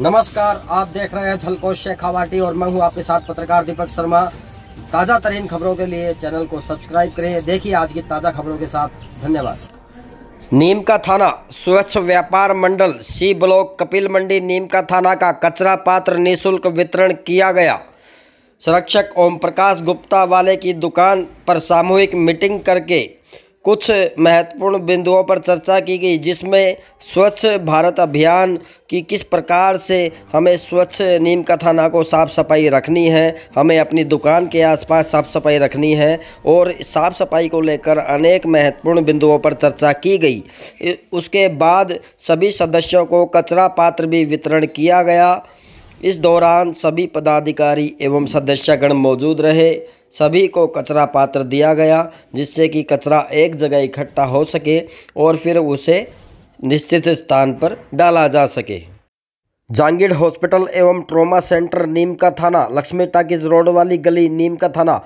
नमस्कार आप देख रहे हैं झलको शेखावाटी और मैं हूं आपके साथ पत्रकार दीपक शर्मा ताज़ा तरीन खबरों के लिए चैनल को सब्सक्राइब करें देखिए आज की ताज़ा खबरों के साथ धन्यवाद नीम का थाना स्वच्छ व्यापार मंडल सी ब्लॉक कपिल मंडी नीम का थाना का कचरा पात्र निःशुल्क वितरण किया गया संरक्षक ओम प्रकाश गुप्ता वाले की दुकान पर सामूहिक मीटिंग करके कुछ महत्वपूर्ण बिंदुओं पर चर्चा की गई जिसमें स्वच्छ भारत अभियान की किस प्रकार से हमें स्वच्छ नीम का थाना को साफ़ सफाई रखनी है हमें अपनी दुकान के आसपास साफ़ सफाई रखनी है और साफ़ सफाई को लेकर अनेक महत्वपूर्ण बिंदुओं पर चर्चा की गई उसके बाद सभी सदस्यों को कचरा पात्र भी वितरण किया गया इस दौरान सभी पदाधिकारी एवं सदस्यगण मौजूद रहे सभी को कचरा पात्र दिया गया जिससे कि कचरा एक जगह इकट्ठा हो सके और फिर उसे निश्चित स्थान पर डाला जा सके जांगिड़ हॉस्पिटल एवं trauma centre Neem Ka Thana Lakshmi talkies road वाली गली नीम का थाना